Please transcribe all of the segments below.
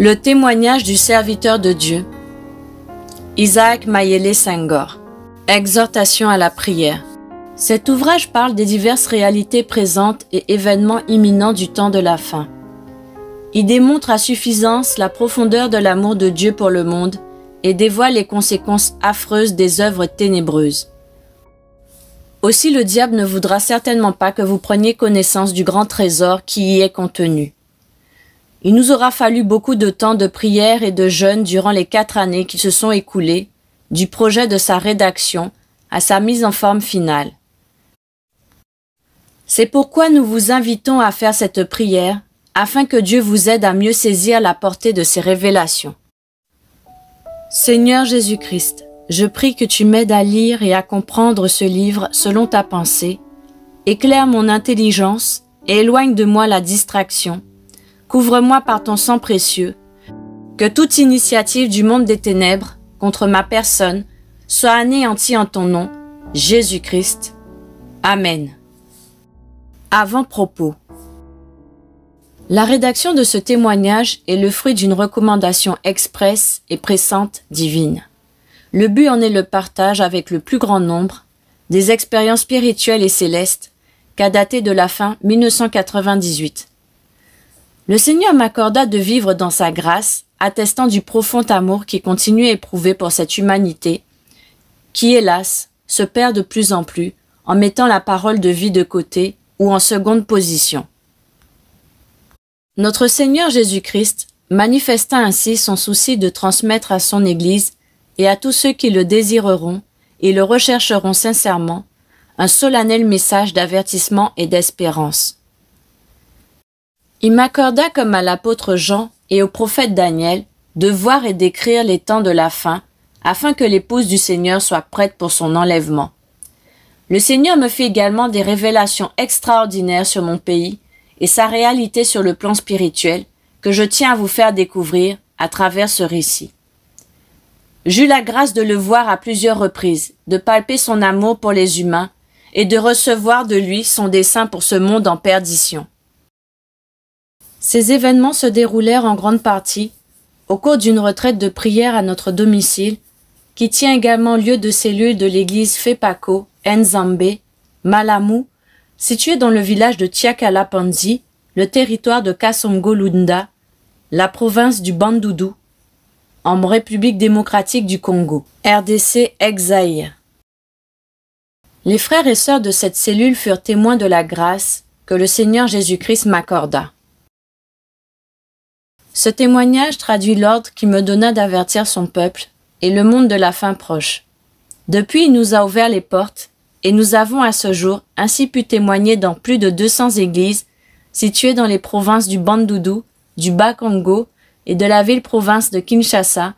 Le témoignage du serviteur de Dieu. Isaac Mayele Senghor. Exhortation à la prière. Cet ouvrage parle des diverses réalités présentes et événements imminents du temps de la fin. Il démontre à suffisance la profondeur de l'amour de Dieu pour le monde et dévoile les conséquences affreuses des œuvres ténébreuses. Aussi le diable ne voudra certainement pas que vous preniez connaissance du grand trésor qui y est contenu. Il nous aura fallu beaucoup de temps de prière et de jeûne durant les quatre années qui se sont écoulées, du projet de sa rédaction à sa mise en forme finale. C'est pourquoi nous vous invitons à faire cette prière afin que Dieu vous aide à mieux saisir la portée de ces révélations. Seigneur Jésus-Christ, je prie que tu m'aides à lire et à comprendre ce livre selon ta pensée, éclaire mon intelligence et éloigne de moi la distraction Couvre-moi par ton sang précieux. Que toute initiative du monde des ténèbres contre ma personne soit anéantie en ton nom, Jésus-Christ. Amen. Avant-propos. La rédaction de ce témoignage est le fruit d'une recommandation expresse et pressante divine. Le but en est le partage avec le plus grand nombre des expériences spirituelles et célestes qu'a daté de la fin 1998 le Seigneur m'accorda de vivre dans sa grâce, attestant du profond amour qui continue à éprouver pour cette humanité, qui, hélas, se perd de plus en plus en mettant la parole de vie de côté ou en seconde position. Notre Seigneur Jésus-Christ manifesta ainsi son souci de transmettre à son Église et à tous ceux qui le désireront et le rechercheront sincèrement un solennel message d'avertissement et d'espérance. Il m'accorda comme à l'apôtre Jean et au prophète Daniel de voir et d'écrire les temps de la fin, afin que l'épouse du Seigneur soit prête pour son enlèvement. Le Seigneur me fit également des révélations extraordinaires sur mon pays et sa réalité sur le plan spirituel que je tiens à vous faire découvrir à travers ce récit. J'eus la grâce de le voir à plusieurs reprises, de palper son amour pour les humains et de recevoir de lui son dessein pour ce monde en perdition. Ces événements se déroulèrent en grande partie au cours d'une retraite de prière à notre domicile, qui tient également lieu de cellule de l'église Fepako, Nzambe, Malamu, située dans le village de Tiakalapanzi, le territoire de Kasongo-Lunda, la province du Bandoudou, en République démocratique du Congo, RDC Exaïr. Les frères et sœurs de cette cellule furent témoins de la grâce que le Seigneur Jésus-Christ m'accorda. Ce témoignage traduit l'ordre qui me donna d'avertir son peuple et le monde de la fin proche. Depuis, il nous a ouvert les portes et nous avons à ce jour ainsi pu témoigner dans plus de 200 églises situées dans les provinces du Bandoudou, du Bas-Congo et de la ville-province de Kinshasa,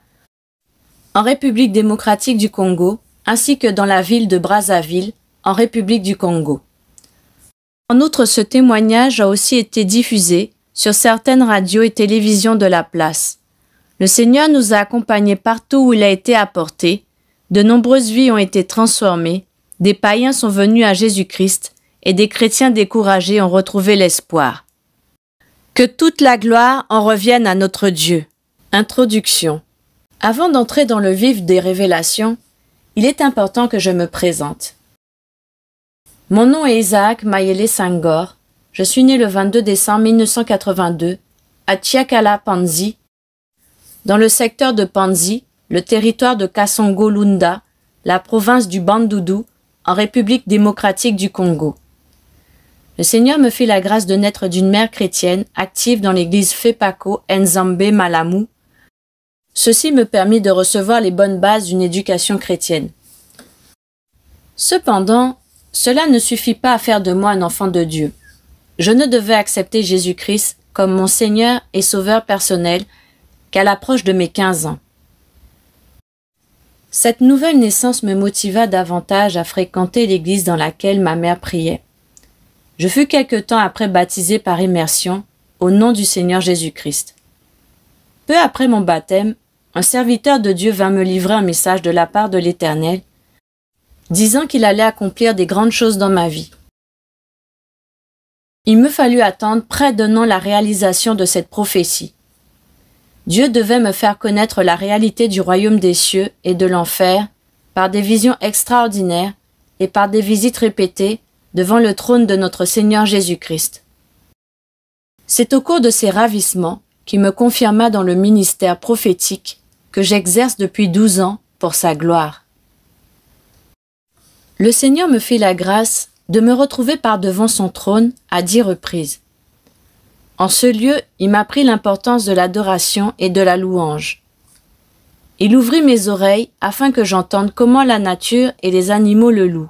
en République démocratique du Congo, ainsi que dans la ville de Brazzaville, en République du Congo. En outre, ce témoignage a aussi été diffusé sur certaines radios et télévisions de la place. Le Seigneur nous a accompagnés partout où il a été apporté. De nombreuses vies ont été transformées. Des païens sont venus à Jésus-Christ et des chrétiens découragés ont retrouvé l'espoir. Que toute la gloire en revienne à notre Dieu. Introduction. Avant d'entrer dans le vif des révélations, il est important que je me présente. Mon nom est Isaac Mayele Sangor. Je suis né le 22 décembre 1982 à Tchakala, Panzi, dans le secteur de Panzi, le territoire de Kasongo-Lunda, la province du Bandoudou, en République démocratique du Congo. Le Seigneur me fit la grâce de naître d'une mère chrétienne active dans l'église Fepako Nzambe Malamu. Ceci me permit de recevoir les bonnes bases d'une éducation chrétienne. Cependant, cela ne suffit pas à faire de moi un enfant de Dieu je ne devais accepter Jésus-Christ comme mon Seigneur et Sauveur personnel qu'à l'approche de mes 15 ans. Cette nouvelle naissance me motiva davantage à fréquenter l'église dans laquelle ma mère priait. Je fus quelque temps après baptisé par immersion au nom du Seigneur Jésus-Christ. Peu après mon baptême, un serviteur de Dieu vint me livrer un message de la part de l'Éternel, disant qu'il allait accomplir des grandes choses dans ma vie. Il me fallut attendre près d'un an la réalisation de cette prophétie. Dieu devait me faire connaître la réalité du royaume des cieux et de l'enfer par des visions extraordinaires et par des visites répétées devant le trône de notre Seigneur Jésus-Christ. C'est au cours de ces ravissements qui me confirma dans le ministère prophétique que j'exerce depuis douze ans pour sa gloire. Le Seigneur me fit la grâce de me retrouver par devant son trône à dix reprises. En ce lieu, il m'apprit l'importance de l'adoration et de la louange. Il ouvrit mes oreilles afin que j'entende comment la nature et les animaux le louent.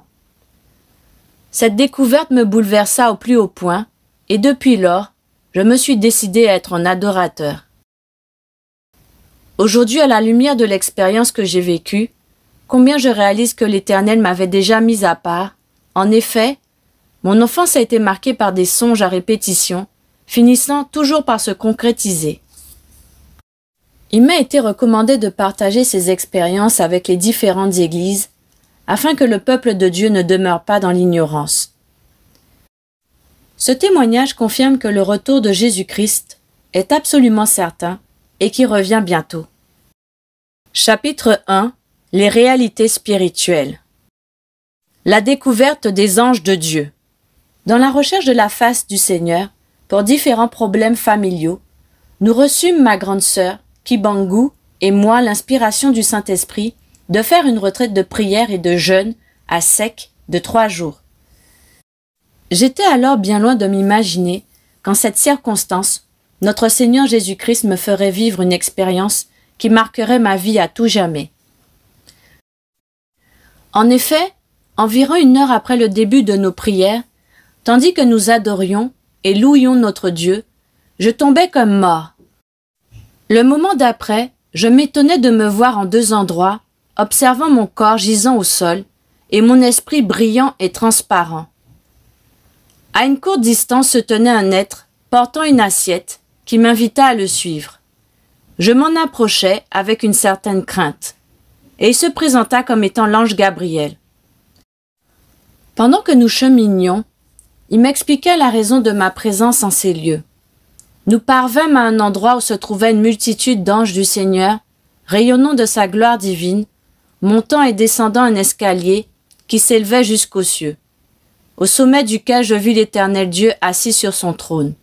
Cette découverte me bouleversa au plus haut point, et depuis lors, je me suis décidé à être un adorateur. Aujourd'hui, à la lumière de l'expérience que j'ai vécue, combien je réalise que l'Éternel m'avait déjà mis à part en effet, mon enfance a été marquée par des songes à répétition, finissant toujours par se concrétiser. Il m'a été recommandé de partager ces expériences avec les différentes églises, afin que le peuple de Dieu ne demeure pas dans l'ignorance. Ce témoignage confirme que le retour de Jésus-Christ est absolument certain et qu'il revient bientôt. Chapitre 1 Les réalités spirituelles la découverte des anges de Dieu. Dans la recherche de la face du Seigneur, pour différents problèmes familiaux, nous reçûmes ma grande sœur, Kibangu, et moi l'inspiration du Saint-Esprit de faire une retraite de prière et de jeûne à sec de trois jours. J'étais alors bien loin de m'imaginer qu'en cette circonstance, notre Seigneur Jésus-Christ me ferait vivre une expérience qui marquerait ma vie à tout jamais. En effet, environ une heure après le début de nos prières, tandis que nous adorions et louions notre Dieu, je tombais comme mort. Le moment d'après, je m'étonnais de me voir en deux endroits, observant mon corps gisant au sol et mon esprit brillant et transparent. À une courte distance se tenait un être portant une assiette qui m'invita à le suivre. Je m'en approchai avec une certaine crainte, et il se présenta comme étant l'ange Gabriel. Pendant que nous cheminions, il m'expliquait la raison de ma présence en ces lieux. Nous parvîmes à un endroit où se trouvait une multitude d'anges du Seigneur, rayonnant de sa gloire divine, montant et descendant un escalier qui s'élevait jusqu'aux cieux, au sommet duquel je vis l'Éternel Dieu assis sur son trône.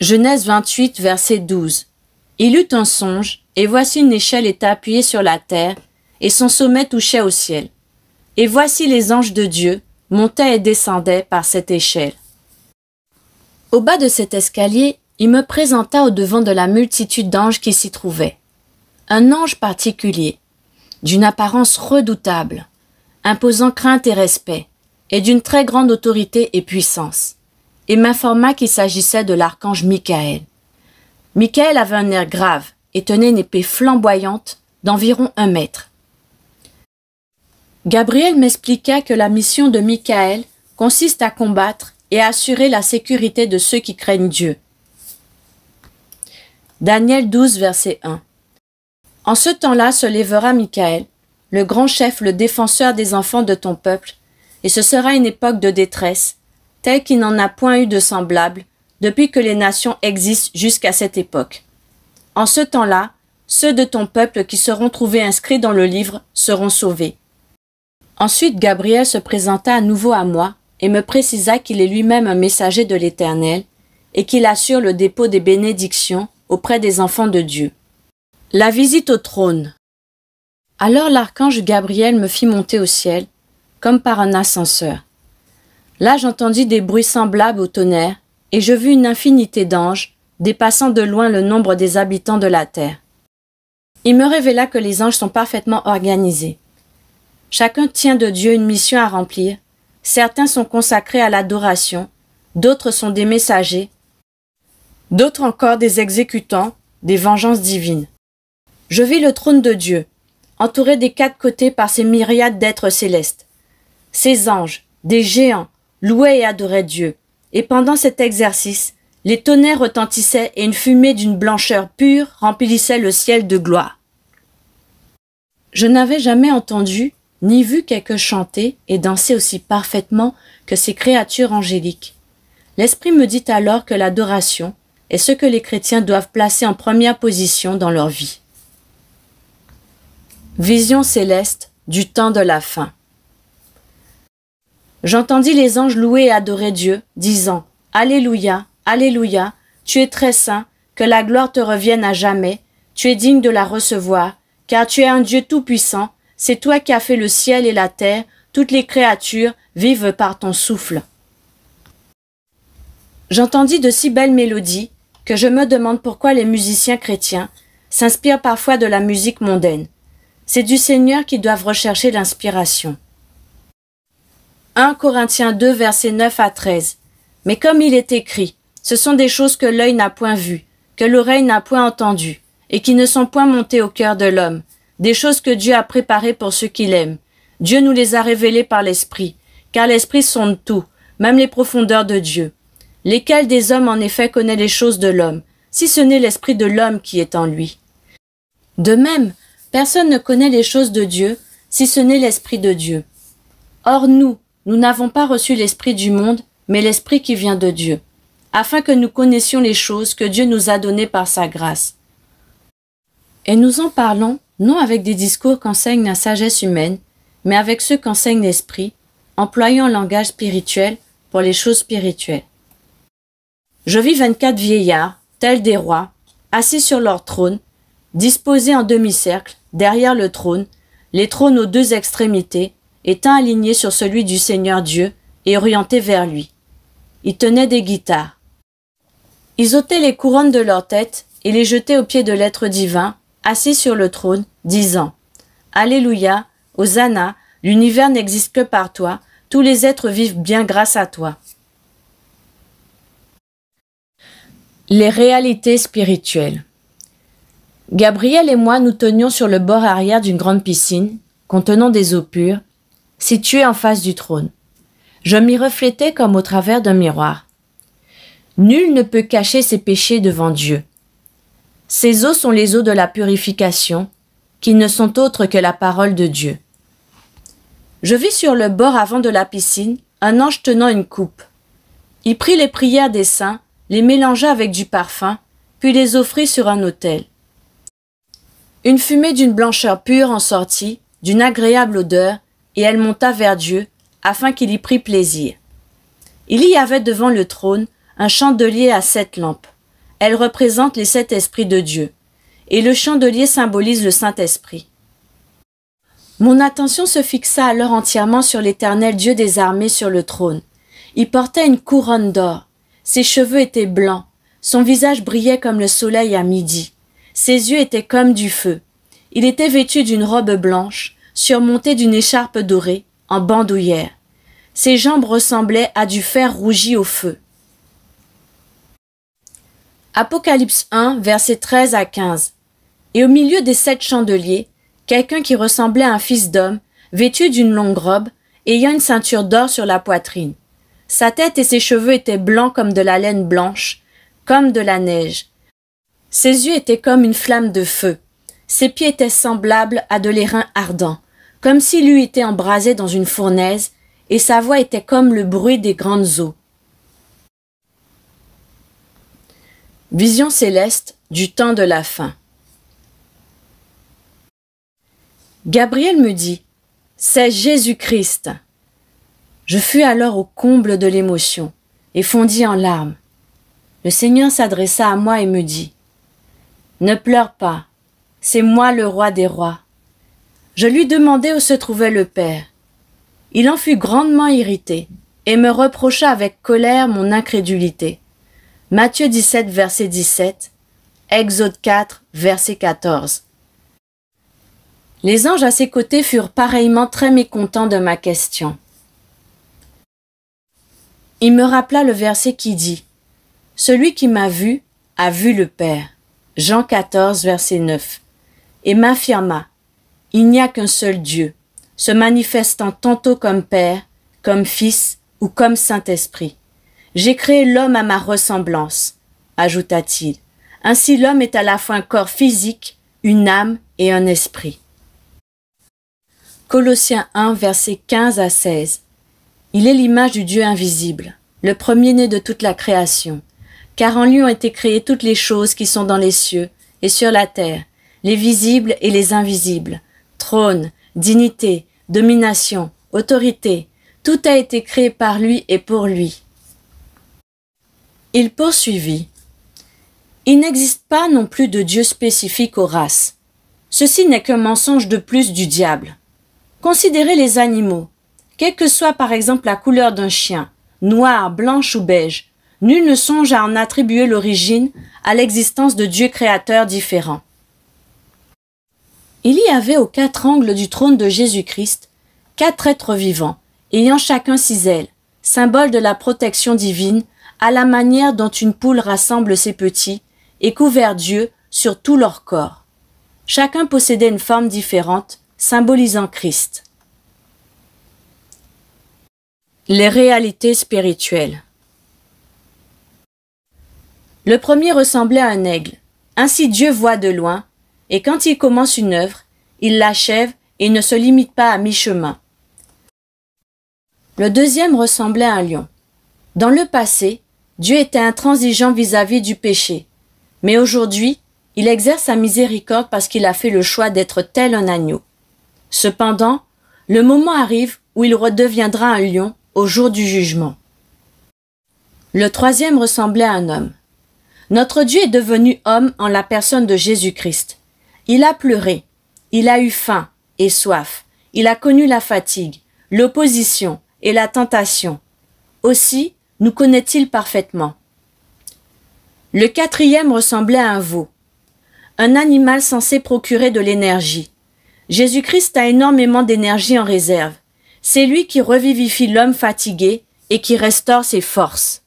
Genèse 28, verset 12. Il eut un songe, et voici une échelle était appuyée sur la terre, et son sommet touchait au ciel. Et voici les anges de Dieu montaient et descendaient par cette échelle. Au bas de cet escalier, il me présenta au devant de la multitude d'anges qui s'y trouvaient. Un ange particulier, d'une apparence redoutable, imposant crainte et respect, et d'une très grande autorité et puissance, et m'informa qu'il s'agissait de l'archange Michael. Michael avait un air grave et tenait une épée flamboyante d'environ un mètre. Gabriel m'expliqua que la mission de Michael consiste à combattre et assurer la sécurité de ceux qui craignent Dieu. Daniel 12, verset 1. En ce temps-là se lèvera Michael, le grand chef, le défenseur des enfants de ton peuple, et ce sera une époque de détresse, telle qu'il n'en a point eu de semblable depuis que les nations existent jusqu'à cette époque. En ce temps-là, ceux de ton peuple qui seront trouvés inscrits dans le livre seront sauvés. Ensuite Gabriel se présenta à nouveau à moi et me précisa qu'il est lui-même un messager de l'Éternel et qu'il assure le dépôt des bénédictions auprès des enfants de Dieu. La visite au trône. Alors l'archange Gabriel me fit monter au ciel, comme par un ascenseur. Là j'entendis des bruits semblables au tonnerre, et je vis une infinité d'anges, dépassant de loin le nombre des habitants de la terre. Il me révéla que les anges sont parfaitement organisés. Chacun tient de Dieu une mission à remplir. Certains sont consacrés à l'adoration, d'autres sont des messagers, d'autres encore des exécutants des vengeances divines. Je vis le trône de Dieu, entouré des quatre côtés par ces myriades d'êtres célestes. Ces anges, des géants, louaient et adoraient Dieu. Et pendant cet exercice, les tonnerres retentissaient et une fumée d'une blancheur pure remplissait le ciel de gloire. Je n'avais jamais entendu ni vu quelque chanter et danser aussi parfaitement que ces créatures angéliques. L'Esprit me dit alors que l'adoration est ce que les chrétiens doivent placer en première position dans leur vie. Vision céleste du temps de la fin. J'entendis les anges louer et adorer Dieu, disant Alléluia, Alléluia, tu es très saint, que la gloire te revienne à jamais, tu es digne de la recevoir, car tu es un Dieu tout-puissant, c'est toi qui as fait le ciel et la terre, toutes les créatures vivent par ton souffle. J'entendis de si belles mélodies que je me demande pourquoi les musiciens chrétiens s'inspirent parfois de la musique mondaine. C'est du Seigneur qu'ils doivent rechercher l'inspiration. 1 Corinthiens 2 versets 9 à 13. Mais comme il est écrit, ce sont des choses que l'œil n'a point vues, que l'oreille n'a point entendues, et qui ne sont point montées au cœur de l'homme, des choses que Dieu a préparées pour ceux qu'il aime. Dieu nous les a révélées par l'Esprit, car l'Esprit sonde tout, même les profondeurs de Dieu. Lesquels des hommes en effet connaît les choses de l'homme, si ce n'est l'Esprit de l'homme qui est en lui De même, personne ne connaît les choses de Dieu, si ce n'est l'Esprit de Dieu. Or nous, nous n'avons pas reçu l'Esprit du monde, mais l'Esprit qui vient de Dieu, afin que nous connaissions les choses que Dieu nous a données par sa grâce. Et nous en parlons non avec des discours qu'enseigne la sagesse humaine, mais avec ceux qu'enseigne l'esprit, employant le langage spirituel pour les choses spirituelles. Je vis vingt-quatre vieillards, tels des rois, assis sur leur trône, disposés en demi-cercle, derrière le trône, les trônes aux deux extrémités, étant alignés sur celui du Seigneur Dieu et orientés vers lui. Ils tenaient des guitares. Ils ôtaient les couronnes de leur tête et les jetaient aux pieds de l'être divin, assis sur le trône, disant Alléluia, Hosanna, l'univers n'existe que par toi, tous les êtres vivent bien grâce à toi. Les réalités spirituelles. Gabriel et moi nous tenions sur le bord arrière d'une grande piscine, contenant des eaux pures, située en face du trône. Je m'y reflétais comme au travers d'un miroir. Nul ne peut cacher ses péchés devant Dieu. Ces eaux sont les eaux de la purification, qui ne sont autres que la parole de Dieu. Je vis sur le bord avant de la piscine un ange tenant une coupe. Il prit les prières des saints, les mélangea avec du parfum, puis les offrit sur un autel. Une fumée d'une blancheur pure en sortit, d'une agréable odeur, et elle monta vers Dieu, afin qu'il y prît plaisir. Il y avait devant le trône un chandelier à sept lampes. Elle représente les sept esprits de Dieu et le chandelier symbolise le Saint-Esprit. Mon attention se fixa alors entièrement sur l'Éternel Dieu des armées sur le trône. Il portait une couronne d'or. Ses cheveux étaient blancs. Son visage brillait comme le soleil à midi. Ses yeux étaient comme du feu. Il était vêtu d'une robe blanche, surmontée d'une écharpe dorée, en bandoulière. Ses jambes ressemblaient à du fer rougi au feu. Apocalypse 1, versets 13 à 15 et au milieu des sept chandeliers, quelqu'un qui ressemblait à un fils d'homme, vêtu d'une longue robe, ayant une ceinture d'or sur la poitrine. Sa tête et ses cheveux étaient blancs comme de la laine blanche, comme de la neige. Ses yeux étaient comme une flamme de feu. Ses pieds étaient semblables à de l'airain ardent, comme s'il eût été embrasé dans une fournaise, et sa voix était comme le bruit des grandes eaux. Vision céleste du temps de la fin. Gabriel me dit, c'est Jésus-Christ. Je fus alors au comble de l'émotion et fondis en larmes. Le Seigneur s'adressa à moi et me dit, Ne pleure pas, c'est moi le roi des rois. Je lui demandai où se trouvait le Père. Il en fut grandement irrité et me reprocha avec colère mon incrédulité. Matthieu 17, verset 17, Exode 4, verset 14. Les anges à ses côtés furent pareillement très mécontents de ma question. Il me rappela le verset qui dit Celui qui m'a vu a vu le Père. Jean 14, verset 9. Et m'affirma Il n'y a qu'un seul Dieu, se manifestant tantôt comme Père, comme Fils ou comme Saint-Esprit. J'ai créé l'homme à ma ressemblance, ajouta-t-il. Ainsi l'homme est à la fois un corps physique, une âme et un esprit. Colossiens 1, versets 15 à 16. Il est l'image du Dieu invisible, le premier-né de toute la création, car en lui ont été créées toutes les choses qui sont dans les cieux et sur la terre, les visibles et les invisibles, trône, dignité, domination, autorité, tout a été créé par lui et pour lui. Il poursuivit. Il n'existe pas non plus de Dieu spécifique aux races. Ceci n'est qu'un mensonge de plus du diable. Considérez les animaux. Quelle que soit par exemple la couleur d'un chien, noir, blanche ou beige, nul ne songe à en attribuer l'origine à l'existence de dieux créateurs différents. Il y avait aux quatre angles du trône de Jésus-Christ quatre êtres vivants, ayant chacun six ailes, symbole de la protection divine, à la manière dont une poule rassemble ses petits, et couvert Dieu sur tout leur corps. Chacun possédait une forme différente, symbolisant Christ. Les réalités spirituelles. Le premier ressemblait à un aigle. Ainsi Dieu voit de loin, et quand il commence une œuvre, il l'achève et ne se limite pas à mi-chemin. Le deuxième ressemblait à un lion. Dans le passé, Dieu était intransigeant vis-à-vis du péché, mais aujourd'hui, il exerce sa miséricorde parce qu'il a fait le choix d'être tel un agneau. Cependant, le moment arrive où il redeviendra un lion au jour du jugement. Le troisième ressemblait à un homme. Notre Dieu est devenu homme en la personne de Jésus-Christ. Il a pleuré, il a eu faim et soif, il a connu la fatigue, l'opposition et la tentation. Aussi nous connaît-il parfaitement. Le quatrième ressemblait à un veau, un animal censé procurer de l'énergie, Jésus-Christ a énormément d'énergie en réserve. C'est lui qui revivifie l'homme fatigué et qui restaure ses forces.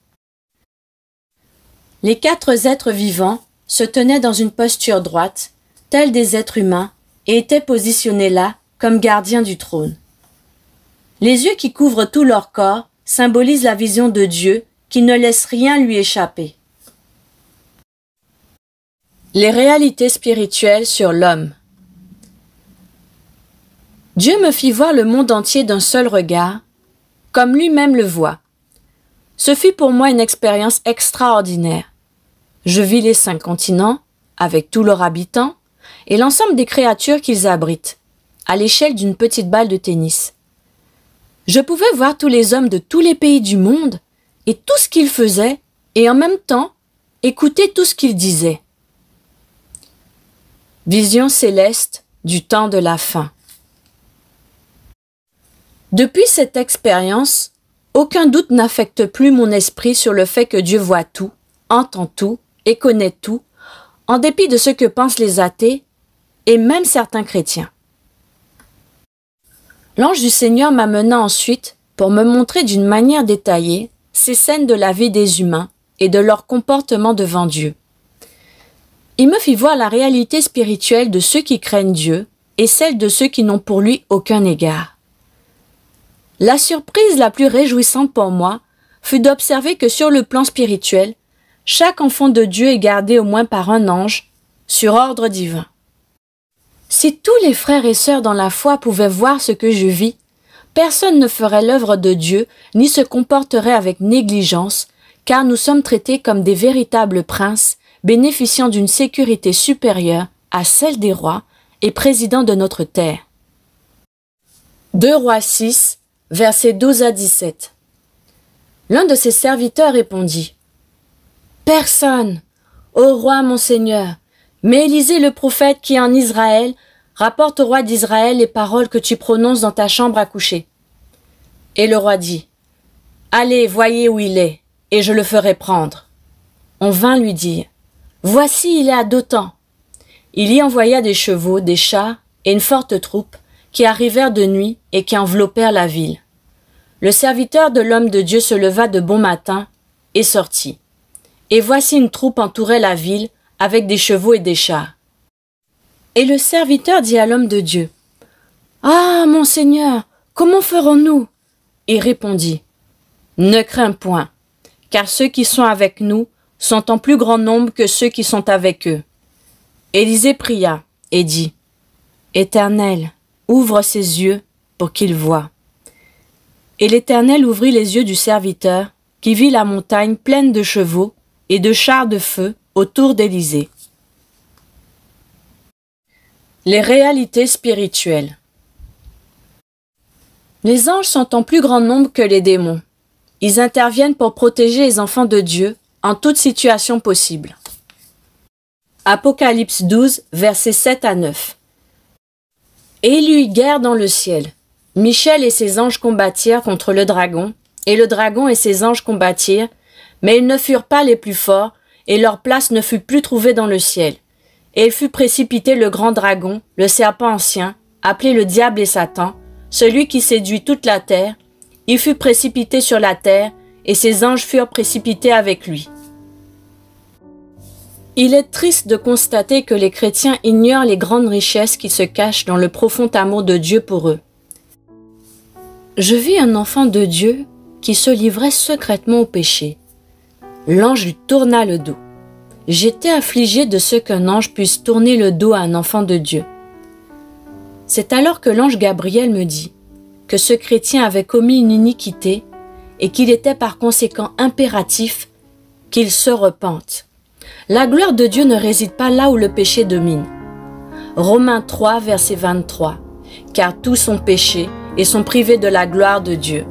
Les quatre êtres vivants se tenaient dans une posture droite, telle des êtres humains, et étaient positionnés là comme gardiens du trône. Les yeux qui couvrent tout leur corps symbolisent la vision de Dieu qui ne laisse rien lui échapper. Les réalités spirituelles sur l'homme. Dieu me fit voir le monde entier d'un seul regard, comme lui-même le voit. Ce fut pour moi une expérience extraordinaire. Je vis les cinq continents, avec tous leurs habitants, et l'ensemble des créatures qu'ils abritent, à l'échelle d'une petite balle de tennis. Je pouvais voir tous les hommes de tous les pays du monde, et tout ce qu'ils faisaient, et en même temps, écouter tout ce qu'ils disaient. Vision céleste du temps de la fin. Depuis cette expérience, aucun doute n'affecte plus mon esprit sur le fait que Dieu voit tout, entend tout et connaît tout, en dépit de ce que pensent les athées et même certains chrétiens. L'ange du Seigneur m'amena ensuite pour me montrer d'une manière détaillée ces scènes de la vie des humains et de leur comportement devant Dieu. Il me fit voir la réalité spirituelle de ceux qui craignent Dieu et celle de ceux qui n'ont pour lui aucun égard. La surprise la plus réjouissante pour moi fut d'observer que sur le plan spirituel, chaque enfant de Dieu est gardé au moins par un ange, sur ordre divin. Si tous les frères et sœurs dans la foi pouvaient voir ce que je vis, personne ne ferait l'œuvre de Dieu ni se comporterait avec négligence, car nous sommes traités comme des véritables princes, bénéficiant d'une sécurité supérieure à celle des rois et présidents de notre terre. 2 Rois versets 12 à 17. L'un de ses serviteurs répondit Personne, ô roi mon Seigneur, mais Élisée le prophète qui est en Israël rapporte au roi d'Israël les paroles que tu prononces dans ta chambre à coucher. Et le roi dit Allez, voyez où il est, et je le ferai prendre. On vint lui dire Voici, il est à Dotan. Il y envoya des chevaux, des chats et une forte troupe qui arrivèrent de nuit et qui enveloppèrent la ville. Le serviteur de l'homme de Dieu se leva de bon matin et sortit. Et voici une troupe entourait la ville avec des chevaux et des chars. Et le serviteur dit à l'homme de Dieu, Ah, mon Seigneur, comment ferons-nous Il répondit, Ne crains point, car ceux qui sont avec nous sont en plus grand nombre que ceux qui sont avec eux. Élisée pria et dit, Éternel, ouvre ses yeux pour qu'il voie. Et l'Éternel ouvrit les yeux du serviteur, qui vit la montagne pleine de chevaux et de chars de feu autour d'Élysée. Les réalités spirituelles Les anges sont en plus grand nombre que les démons. Ils interviennent pour protéger les enfants de Dieu en toute situation possible. Apocalypse 12, versets 7 à 9. Et lui, y guerre dans le ciel. Michel et ses anges combattirent contre le dragon, et le dragon et ses anges combattirent, mais ils ne furent pas les plus forts, et leur place ne fut plus trouvée dans le ciel. Et il fut précipité le grand dragon, le serpent ancien, appelé le diable et Satan, celui qui séduit toute la terre, il fut précipité sur la terre, et ses anges furent précipités avec lui. Il est triste de constater que les chrétiens ignorent les grandes richesses qui se cachent dans le profond amour de Dieu pour eux je vis un enfant de Dieu qui se livrait secrètement au péché. L'ange lui tourna le dos. J'étais affligé de ce qu'un ange puisse tourner le dos à un enfant de Dieu. C'est alors que l'ange Gabriel me dit que ce chrétien avait commis une iniquité et qu'il était par conséquent impératif qu'il se repente. La gloire de Dieu ne réside pas là où le péché domine. Romains 3, verset 23. Car tous son péché et sont privés de la gloire de Dieu.